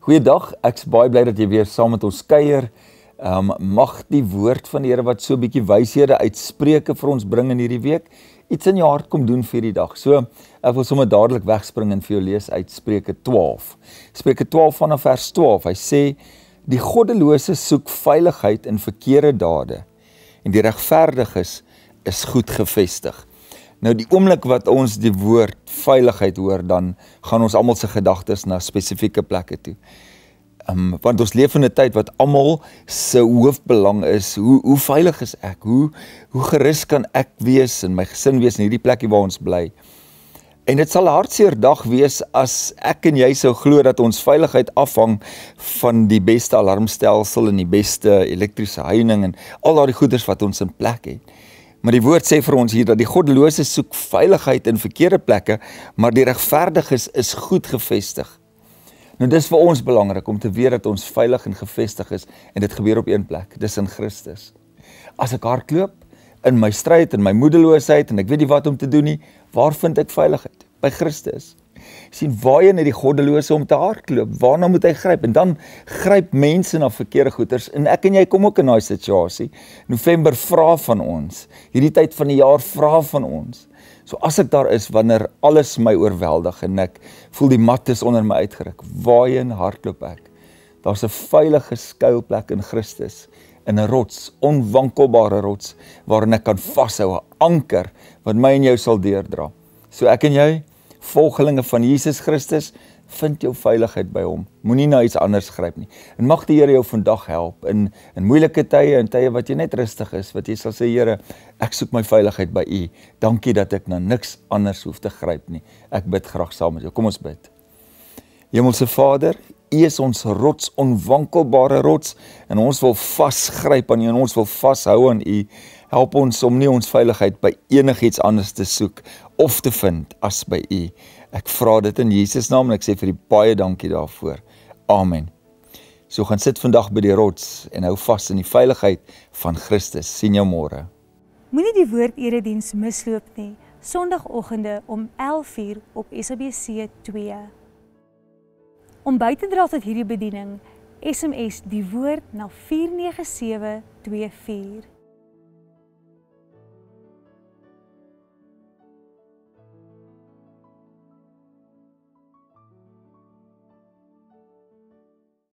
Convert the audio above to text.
Goeiedag. Ek's baie bly dat jy weer saam met ons kuier. Ehm um, mag die woord van die Here wat so 'n bietjie wyshede uitspreeke vir ons bring in hierdie week iets in jou hart kom doen vir die dag. So ek wil sommer dadelik wegspring en vir jou lees uit Spreuke 12. Spreuke 12 vanaf vers 12. Hy sê die goddelose soek veiligheid in verkeerde dade en die regverdiges is goed gevestig. Nou die oomblik wat ons die woord veiligheid hoor, dan gaan ons almal se gedagtes na spesifieke plekke toe. Ehm um, want ons leef in 'n tyd wat almal se hoofbelang is, hoe hoe veilig is ek? Hoe hoe gerus kan ek wees in my gesin wees in hierdie plekie waar ons bly? En dit sal 'n hartseer dag wees as ek en jy sou glo dat ons veiligheid afhang van die beste alarmstelsel en die beste elektriese heining en al daai goeders wat ons in plek het. Maar die woord sê vir ons hier dat die goddelose soek veiligheid in verkeerde plekke, maar die regverdiges is goed gevestig. Nou dis vir ons belangrik om te weet dat ons veilig en gevestig is en dit gebeur op een plek, dis in Christus. As ek hardloop in my stryd en my moedeloosheid en ek weet nie wat om te doen nie, waar vind ek veiligheid? By Christus sien waar hy net die goddelose om te hardloop. Waarna moet hy gryp? En dan gryp mense na verkeerde goeders. En ek en jy kom ook in daai situasie. November vra van ons. Hierdie tyd van die jaar vra van ons. So as ek daar is wanneer alles my oorweldig en ek voel die mat is onder my uitgeruk, waarheen hardloop ek? Daar's 'n veilige skuilplek in Christus in 'n rots, onwankelbare rots waarin ek kan vashou, 'n anker wat my en jou sal deurdra. So ek en jy volgelinge van Jesus Christus, vind jou veiligheid by hom. Moenie na iets anders gryp nie. En mag die Here jou vandag help in in moeilike tye en tye wat jy net rustig is, wat jy sal sê Here, ek soek my veiligheid by U. Dankie dat ek na niks anders hoef te gryp nie. Ek bid graag saam met jou. Kom ons bid. Hemelse Vader, U is ons rots, onwankelbare rots en ons wil vasgryp aan U en ons wil vashou aan U. Help ons om nie ons veiligheid by enigiets anders te soek of te vind as by U. Ek vra dit in Jesus naam en ek sê vir U baie dankie daarvoor. Amen. So gaan sit vandag by die rots en hou vas in die veiligheid van Christus. Sien jou môre. Moenie die woord erediens misloop nie. Sondagoggende om 11:00 op SABC 2. Om by te dra tot hierdie bediening, SMS die woord na 49724.